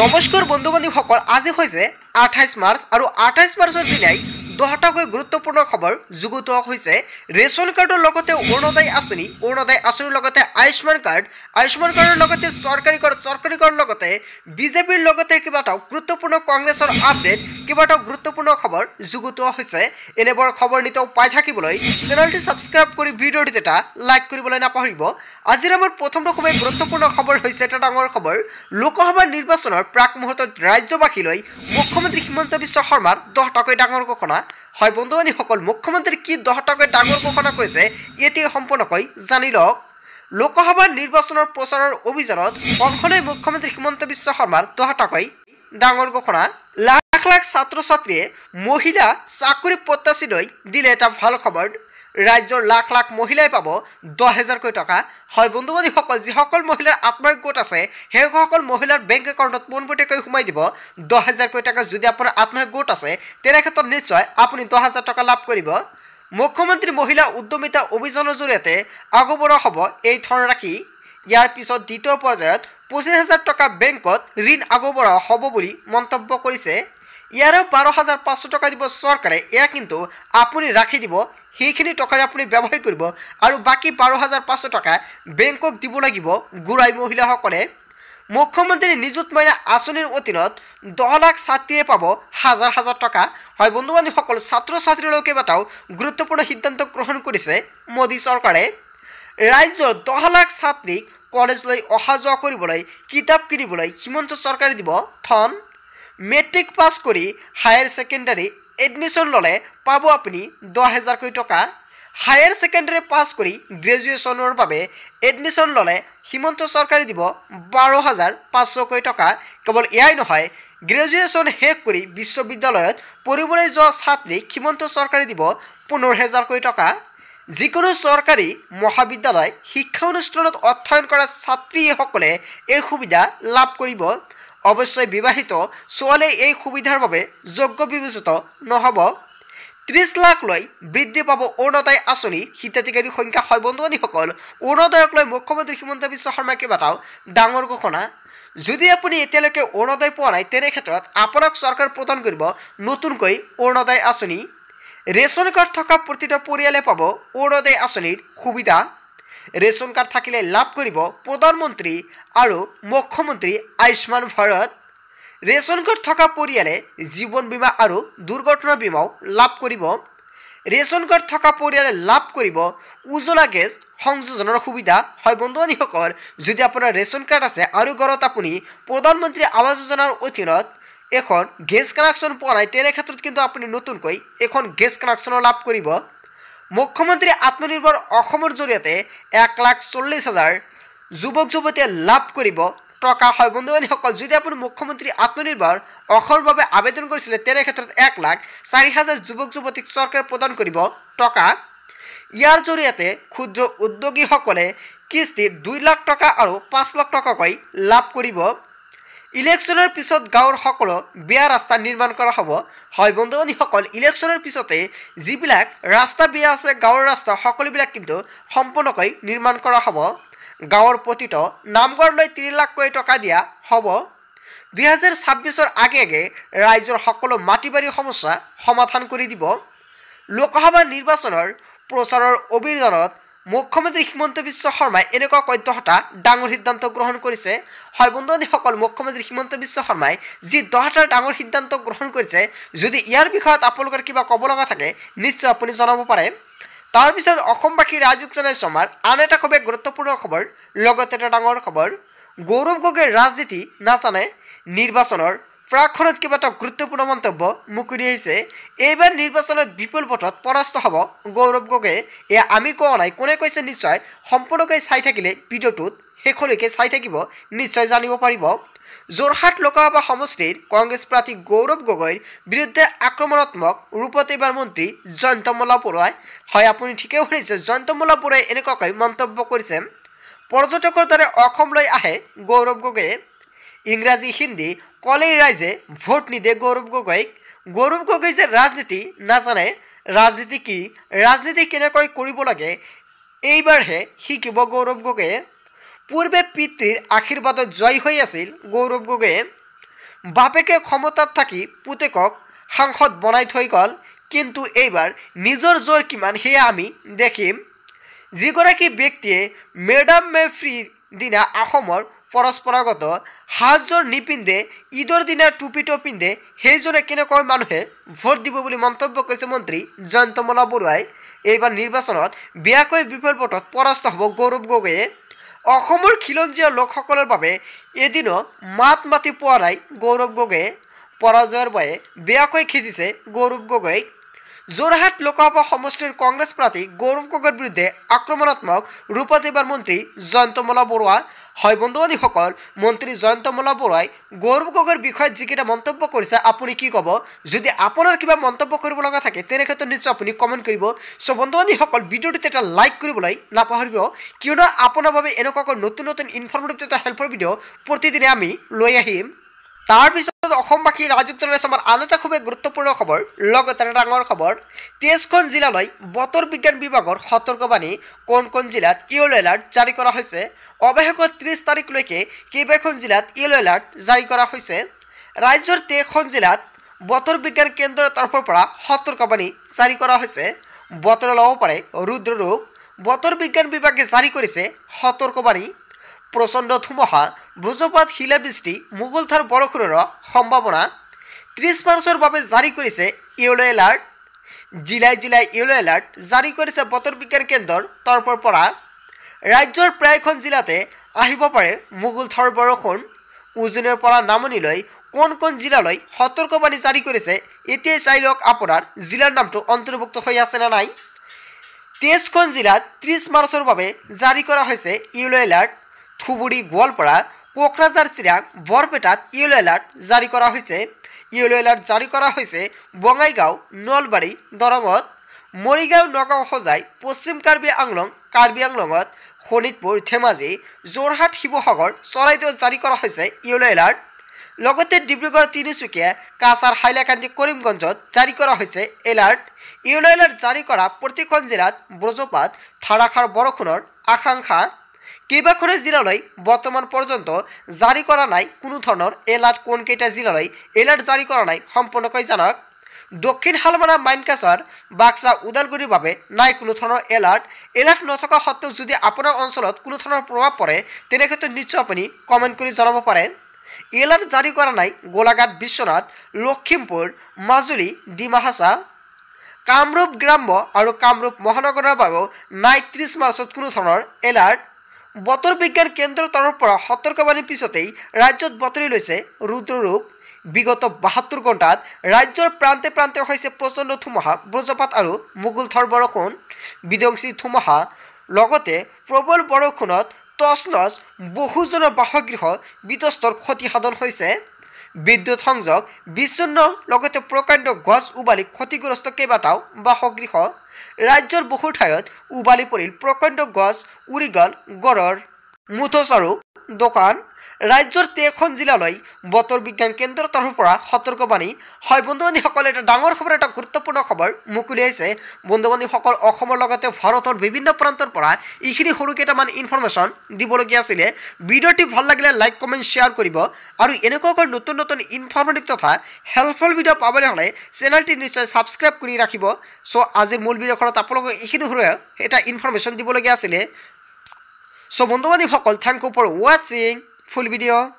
নমস্কাৰ বন্ধু বান্ধৱীসকল আজি হৈছে আঠাইছ মাৰ্চ আৰু আঠাইছ মাৰ্চৰ দিনাই দুহতাকৈ গুৰুত্বপূৰ্ণ খবৰ যুগুতোৱা হৈছে ৰেচন কাৰ্ডৰ লগতে অৰুণোদয় আঁচনি অৰুণোদয় আঁচনিৰ লগতে আয়ুষ্মান কাৰ্ড আয়ুষ্মান কাৰ্ডৰ লগতে চৰকাৰীকৰণ চৰকাৰীকৰণৰ লগতে বিজেপিৰ লগতে কেইবাটাও গুৰুত্বপূৰ্ণ কংগ্ৰেছৰ আপডেট কেইবাটাও গুৰুত্বপূৰ্ণ খবৰ যুগুতোৱা হৈছে এনেবোৰ খবৰ নিতৌ পাই থাকিবলৈ চেনেলটো ছাবস্ক্ৰাইব কৰি ভিডিঅ'টোত এটা লাইক কৰিবলৈ নাপাহৰিব আজিৰ আমাৰ প্ৰথমটো খুবেই গুৰুত্বপূৰ্ণ খবৰ হৈছে এটা ডাঙৰ খবৰ লোকসভা নিৰ্বাচনৰ প্ৰাক মুহূৰ্তত ৰাজ্যবাসীলৈ মুখ্যমন্ত্ৰী হিমন্ত বিশ্ব শৰ্মাৰ দহটাকৈ ডাঙৰ ঘোষণা হয় বন্ধুবান্ধী সকল মুখ্যমন্ত্ৰী কি দহটাকৈ ডাঙৰ ঘোষণা কৰিছে এতিয়া সম্পূৰ্ণকৈ জানি লওক লোকসভা নিৰ্বাচনেৰ প্ৰচাৰেৰ অভিযানত কখনোই মুখ্যমন্ত্ৰী হিমন্ত বিশ্ব শৰ্মাৰ দহটাকৈ ডাঙৰ ঘোষণা লাখ লাখ ছাত্ৰ ছাত্ৰীয়ে মহিলা চাকৰি প্ৰত্যাশী লৈ দিলে এটা ভাল খবৰ ৰাজ্যৰ লাখ লাখ মহিলাই পাব দহ হেজাৰকৈ টকা হয় বন্ধুবান্ধীসকল যিসকল মহিলাৰ আত্মসহায়ক গোট আছে সেইসকল মহিলাৰ বেংক একাউণ্টত পোনপটীয়াকৈ সোমাই দিব দহ হেজাৰকৈ টকা যদি আপোনাৰ আত্মসহায়ক গোট আছে তেনেক্ষেত্ৰত নিশ্চয় আপুনি দহ হাজাৰ টকা লাভ কৰিব মুখ্যমন্ত্ৰী মহিলা উদ্যমিতা অভিযানৰ জৰিয়তে আগবঢ়োৱা হ'ব এই ধনৰাশি ইয়াৰ পিছত দ্বিতীয় পৰ্যায়ত পঁচিছ হাজাৰ টকা বেংকত ঋণ আগবঢ়োৱা হ'ব বুলি মন্তব্য কৰিছে ইয়াৰে বাৰ হাজাৰ পাঁচশ টকা দিব চৰকাৰে এয়া কিন্তু আপুনি ৰাখি দিব সেইখিনি টকাৰে আপুনি ব্যৱসায় কৰিব আৰু বাকী বাৰ হাজাৰ পাঁচশ টকা বেংকক দিব লাগিব গুৰাই মহিলাসকলে মুখ্যমন্ত্ৰী নিযুত মাইনা আঁচনিৰ অধীনত দহ লাখ ছাত্ৰীয়ে পাব হাজাৰ হাজাৰ টকা হয় বন্ধু বান্ধৱীসকল ছাত্ৰ ছাত্ৰীৰ কেইবাটাও গুৰুত্বপূৰ্ণ সিদ্ধান্ত গ্ৰহণ কৰিছে মোদী চৰকাৰে ৰাজ্যৰ দহ লাখ ছাত্ৰীক কলেজলৈ অহা যোৱা কৰিবলৈ কিতাপ কিনিবলৈ হিমন্ত চৰকাৰে দিব ধন মেট্ৰিক পাছ কৰি হায়াৰ ছেকেণ্ডাৰী এডমিশ্যন ল'লে পাব আপুনি দহ হেজাৰকৈ টকা হায়াৰ ছেকেণ্ডাৰী পাছ কৰি গ্ৰেজুৱেশ্যনৰ বাবে এডমিশ্যন ল'লে হিমন্ত চৰকাৰে দিব বাৰ হাজাৰ পাঁচশকৈ টকা কেৱল এয়াই নহয় গ্ৰেজুৱেশ্যন শেষ কৰি বিশ্ববিদ্যালয়ত পঢ়িবলৈ যোৱা ছাত্ৰীক হিমন্ত চৰকাৰে দিব পোন্ধৰ হেজাৰকৈ টকা যিকোনো চৰকাৰী মহাবিদ্যালয় শিক্ষা অনুষ্ঠানত অধ্যয়ন কৰা ছাত্ৰীসকলে এই সুবিধা লাভ কৰিব অৱশ্যে বিবাহিত ছোৱালী এই সুবিধাৰ বাবে যোগ্য বিবেচিত নহ'ব ত্ৰিছ লাখ লৈ বৃদ্ধি পাব অৰুণোদয় আঁচনি হিতাধিকাৰীৰ সংখ্যা হয় বন্ধুবান্ধীসকল অৰুণোদয়ক লৈ মুখ্যমন্ত্ৰী হিমন্ত বিশ্ব শৰ্মাই কেইবাটাও ডাঙৰ ঘোষণা যদি আপুনি এতিয়ালৈকে অৰুণোদয় পোৱা নাই তেনেক্ষেত্ৰত আপোনাক চৰকাৰে প্ৰদান কৰিব নতুনকৈ অৰুণোদয় আঁচনি ৰেচন কাৰ্ড থকা প্ৰতিটো পৰিয়ালে পাব অৰুণোদয় আঁচনিৰ সুবিধা ৰেচন কাৰ্ড থাকিলে লাভ কৰিব প্ৰধানমন্ত্ৰী আৰু মুখ্যমন্ত্ৰী আয়ুষ্মান ভাৰত ৰেচন কাৰ্ড থকা পৰিয়ালে জীৱন বীমা আৰু দুৰ্ঘটনা বীমাও লাভ কৰিব ৰেচন কাৰ্ড থকা পৰিয়ালে লাভ কৰিব উজ্বলা গেছ সংযোজনৰ সুবিধা হয় বন্ধুবান্ধীসকল যদি আপোনাৰ ৰেচন কাৰ্ড আছে আৰু ঘৰত আপুনি প্ৰধানমন্ত্ৰী আৱাস যোজনাৰ অধীনত এখন গেছ কানেকশ্যন পোৱা নাই তেনে ক্ষেত্ৰত কিন্তু আপুনি নতুনকৈ এখন গেছ কানেকশ্যনৰ লাভ কৰিব মুখ্যমন্ত্ৰী আত্মনিৰ্ভৰ অসমৰ জৰিয়তে এক লাখ চল্লিছ হাজাৰ যুৱক যুৱতীয়ে লাভ কৰিব টকা হয় বন্ধুবান্ধীসকল যদি আপুনি মুখ্যমন্ত্ৰী আত্মনিৰ্ভৰ অসমৰ বাবে আবেদন কৰিছিলে তেনে ক্ষেত্ৰত এক লাখ চাৰি হাজাৰ যুৱক যুৱতীক চৰকাৰে প্ৰদান কৰিব টকা ইয়াৰ জৰিয়তে ক্ষুদ্ৰ উদ্যোগীসকলে কিস্তিত দুই লাখ টকা আৰু পাঁচ লাখ টকাকৈ লাভ কৰিব ইলেকশ্যনৰ পিছত গাঁৱৰ সকলো বেয়া ৰাস্তা নিৰ্মাণ কৰা হ'ব হয় বন্ধু বান্ধৱীসকল ইলেকশ্যনৰ পিছতে যিবিলাক ৰাস্তা বেয়া আছে গাঁৱৰ ৰাস্তা সকলোবিলাক কিন্তু সম্পূৰ্ণকৈ নিৰ্মাণ কৰা হ'ব গাঁৱৰ প্ৰতিটো নামঘৰলৈ ত্ৰি লাখকৈ টকা দিয়া হ'ব দুহেজাৰ ছাব্বিছৰ আগে আগে ৰাইজৰ সকলো মাটি বাৰী সমস্যা সমাধান কৰি দিব লোকসভা নিৰ্বাচনৰ প্ৰচাৰৰ অভিযানত মুখ্যমন্ত্ৰী হিমন্ত বিশ্ব শৰ্মাই এনেকুৱা কদ্যহতা ডাঙৰ সিদ্ধান্ত গ্ৰহণ কৰিছে হয় বন্ধুবান্ধীসকল মুখ্যমন্ত্ৰী হিমন্ত বিশ্ব শৰ্মাই যি দহটাৰ ডাঙৰ সিদ্ধান্ত গ্ৰহণ কৰিছে যদি ইয়াৰ বিষয়ত আপোনালোকৰ কিবা ক'ব লগা থাকে নিশ্চয় আপুনি জনাব পাৰে তাৰপিছত অসমবাসী ৰাজীৱ জনাই শৰ্মাৰ আন এটা খুবেই গুৰুত্বপূৰ্ণ খবৰ লগতে এটা ডাঙৰ খবৰ গৌৰৱ গগৈৰ ৰাজনীতি নাজানে নিৰ্বাচনৰ প্ৰাকখনত কিবা এটা গুৰুত্বপূৰ্ণ মন্তব্য মুকুৰি আহিছে এইবাৰ নিৰ্বাচনত বিপুল ভোটত পৰাস্ত হ'ব গৌৰৱ গগৈয়ে এয়া আমি কোৱা নাই কোনে কৈছে নিশ্চয় সম্পূৰ্ণকৈ চাই থাকিলে ভিডিঅ'টোত শেষলৈকে চাই থাকিব নিশ্চয় জানিব পাৰিব যোৰহাট লোকসভা সমষ্টিৰ কংগ্ৰেছ প্ৰাৰ্থী গৌৰৱ গগৈৰ বিৰুদ্ধে আক্ৰমণাত্মক ৰূপত এইবাৰ মন্ত্ৰী জয়ন্ত মল্লা বৰুৱাই হয় আপুনি ঠিকেই শুনিছে জয়ন্ত মল্লা বৰুৱাই এনেকুৱাকৈ মন্তব্য কৰিছে পৰ্যটকৰ দৰে অসমলৈ আহে গৌৰৱ গগৈয়ে ইংৰাজী হিন্দী কলেই ৰাইজে ভোট নিদিয়ে গৌৰৱ গগৈক গৌৰৱ গগৈ যে ৰাজনীতি নাজানে ৰাজনীতি কি ৰাজনীতি কেনেকৈ কৰিব লাগে এইবাৰহে শিকিব গৌৰৱ গগৈয়ে পূৰ্বে পিতৃৰ আশীৰ্বাদত জয়ী হৈ আছিল গৌৰৱ গগৈয়ে বাপেকে ক্ষমতাত থাকি পুতেকক সাংসদ বনাই থৈ গ'ল কিন্তু এইবাৰ নিজৰ জোৰ কিমান সেয়া আমি দেখিম যিগৰাকী ব্যক্তিয়ে মেডাম মে ফ্ৰীৰ দিনা অসমৰ পৰস্পৰাগত সাজযোৰ নিপিন্ধে ঈদৰ দিনা টুপিটো পিন্ধে সেইজনে কেনেকৈ মানুহে ভোট দিব বুলি মন্তব্য কৰিছে মন্ত্ৰী জয়ন্তমলা বৰুৱাই এইবাৰ নিৰ্বাচনত বেয়াকৈ বিফল ভোটত পৰাস্ত হ'ব গৌৰৱ গগৈয়ে অসমৰ খিলঞ্জীয়া লোকসকলৰ বাবে এদিনো মাত মাতি পোৱা নাই গৌৰৱ গগৈয়ে পৰাজয়ৰ বাবে বেয়াকৈ খেদিছে গৌৰৱ গগৈক যোৰহাট লোকসভা সমষ্টিৰ কংগ্ৰেছ প্ৰাৰ্থী গৌৰৱ গগৈৰ বিৰুদ্ধে আক্ৰমণাত্মক ৰূপত এইবাৰ মন্ত্ৰী জয়ন্তমলা বৰুৱা হয় বন্ধুবাদীসকল মন্ত্ৰী জয়ন্তমলা বৰুৱাই গৌৰৱ গগৈৰ বিষয়ত যিকেইটা মন্তব্য কৰিছে আপুনি কি ক'ব যদি আপোনাৰ কিবা মন্তব্য কৰিব লগা থাকে তেনেক্ষেত্ৰত নিশ্চয় আপুনি কমেণ্ট কৰিব চ' বন্ধুবান্ধীসকল ভিডিঅ'টোত এটা লাইক কৰিবলৈ নাপাহৰিব কিয়নো আপোনাৰ বাবে এনেকুৱাকৈ নতুন নতুন ইনফৰ্মেটিভ এটা হেল্পৰ ভিডিঅ' প্ৰতিদিনে আমি লৈ আহিম তাৰপিছত অসমবাসী ৰাজীৱ চন্দ্ৰ শৰ্মাৰ আন এটা খুবেই গুৰুত্বপূৰ্ণ খবৰ লগতে এটা ডাঙৰ খবৰ তেইছখন জিলালৈ বতৰ বিজ্ঞান বিভাগৰ সতৰ্কবাণী কোন কোন জিলাত ইয়েল' এলাৰ্ট জাৰি কৰা হৈছে অৱশেষত ত্ৰিছ তাৰিখলৈকে কেইবাখন জিলাত ইয়েল' এলাৰ্ট জাৰি কৰা হৈছে ৰাজ্যৰ তেইখন জিলাত বতৰ বিজ্ঞান কেন্দ্ৰৰ তৰফৰ পৰা সতৰ্কবাণী জাৰি কৰা হৈছে বতৰ ল'ব পাৰে ৰুদ্ৰৰূপ বতৰ বিজ্ঞান বিভাগে জাৰি কৰিছে সতৰ্কবাণী প্ৰচণ্ড ধুমুহা ব্রজপাত শিলাবৃষ্টি মুঘলথার বৰষুণৰ সম্ভাৱনা ত্ৰিছ মাৰ্চৰ বাবে জাৰি কৰিছে য়েল' এলাৰ্ট জিলাই জিলাই য়েল' এলাৰ্ট জাৰি কৰিছে বতৰ বিজ্ঞান কেন্দ্ৰৰ তৰফৰ পৰা ৰাজ্যৰ প্ৰায়খন জিলাতে আহিব পাৰে মুঘলথাৰ বৰষুণ উজনিৰ পৰা নামনিলৈ কোন কোন জিলালৈ সতৰ্কবাণী জাৰি কৰিছে এতিয়াই চাই লওক আপোনাৰ জিলাৰ নামটো অন্তৰ্ভুক্ত হৈ নে নাই তেইছখন জিলাত ত্ৰিছ মাৰ্চৰ বাবে জাৰি কৰা হৈছে য়েল' এলাৰ্ট ধুবুৰী গোৱালপাৰা কোকৰাঝাৰ চিৰাং বৰপেটাত ইয়েল' এলাৰ্ট জাৰি কৰা হৈছে ইয়েল' এলাৰ্ট জাৰি কৰা হৈছে বঙাইগাঁও নলবাৰী দৰঙত মৰিগাঁও নগাঁও সজাই পশ্চিম কাৰ্বি আংলং কাৰ্বি আংলঙত শোণিতপুৰ ধেমাজি যোৰহাট শিৱসাগৰ চৰাইদেউত জাৰি কৰা হৈছে ইয়েল' এলাৰ্ট লগতে ডিব্ৰুগড় তিনিচুকীয়া কাছাৰ হাইলাকান্দি কৰিমগঞ্জত জাৰি কৰা হৈছে এলাৰ্ট ইয়েল' এলাৰ্ট জাৰি কৰা প্ৰতিখন জিলাত ব্ৰজপাত ধাৰাষাৰ বৰষুণৰ আকাংক্ষা কেইবাখনো জিলালৈ বৰ্তমান পৰ্যন্ত জাৰি কৰা নাই কোনো ধৰণৰ এলাৰ্ট কোনকেইটা জিলালৈ এলাৰ্ট জাৰি কৰা নাই সম্পূৰ্ণকৈ জানক দক্ষিণ হালমাৰা মাইনকাছাৰ বাক্সা ওদালগুৰিৰ বাবে নাই কোনো ধৰণৰ এলাৰ্ট এলাৰ্ট নথকা সত্ত্বেও যদি আপোনাৰ অঞ্চলত কোনো ধৰণৰ প্ৰভাৱ পৰে তেনে নিশ্চয় আপুনি কমেণ্ট কৰি জনাব পাৰে এলার্ট জাৰি কৰা নাই গোলাঘাট বিশ্বনাথ লখিমপুৰ মাজুলী ডিমা হাছা কামৰূপ গ্ৰাম্য আৰু কামৰূপ মহানগৰৰ বাবেও নাই ত্ৰিছ মাৰ্চত কোনো ধৰণৰ এলাৰ্ট বতৰ বিজ্ঞান কেন্দ্ৰৰ তৰফৰ পৰা সতৰ্কবাণীৰ পিছতেই ৰাজ্যত বতৰি লৈছে ৰুদ্ৰৰূপ বিগত বাহাত্তৰ ঘণ্টাত ৰাজ্যৰ প্ৰান্তে প্ৰান্তে হৈছে প্ৰচণ্ড ধুমুহা বজ্ৰপাত আৰু মোগল থৰ বৰষুণ বিধংসী ধুমুহা লগতে প্ৰবল বৰষুণত টচ নচ বহুজনৰ বাসগৃহ বিধস্তৰ ক্ষতিসাধন হৈছে বিদ্যুৎ সংযোগ বিচ্ছিন্ন লগতে প্ৰকাণ্ড গছ উবালি ক্ষতিগ্ৰস্ত কেইবাটাও বাসগৃহ ৰাজ্যৰ বহু ঠাইত উভালি পৰিল প্ৰকাণ্ড গছ উৰি গ'ল গঁড়ৰ মুঠচ আৰু দোকান ৰাজ্যৰ তেখন জিলালৈ বতৰ বিজ্ঞান কেন্দ্ৰৰ তৰফৰ পৰা সতৰ্কবাণী হয় বন্ধুবান্ধীসকলে এটা ডাঙৰ খবৰ এটা গুৰুত্বপূৰ্ণ খবৰ মুকলি আহিছে বন্ধুবান্ধীসকল অসমৰ লগতে ভাৰতৰ বিভিন্ন প্ৰান্তৰ পৰা এইখিনি সৰুকেইটামান ইনফৰ্মেশ্যন দিবলগীয়া আছিলে ভিডিঅ'টি ভাল লাগিলে লাইক কমেণ্ট শ্বেয়াৰ কৰিব আৰু এনেকুৱাকৈ নতুন নতুন ইনফৰ্মেটিভ তথা হেল্পফুল ভিডিঅ' পাবলৈ হ'লে চেনেলটি নিশ্চয় ছাবস্ক্ৰাইব কৰি ৰাখিব চ' আজিৰ মূল ভিডিঅ'খনত আপোনালোকক এইখিনি সৰুৱে এটা ইনফৰ্মেশ্যন দিবলগীয়া আছিলে চ' বন্ধুবান্ধীসকল থেংক ইউ ফৰ ৱাচিং full video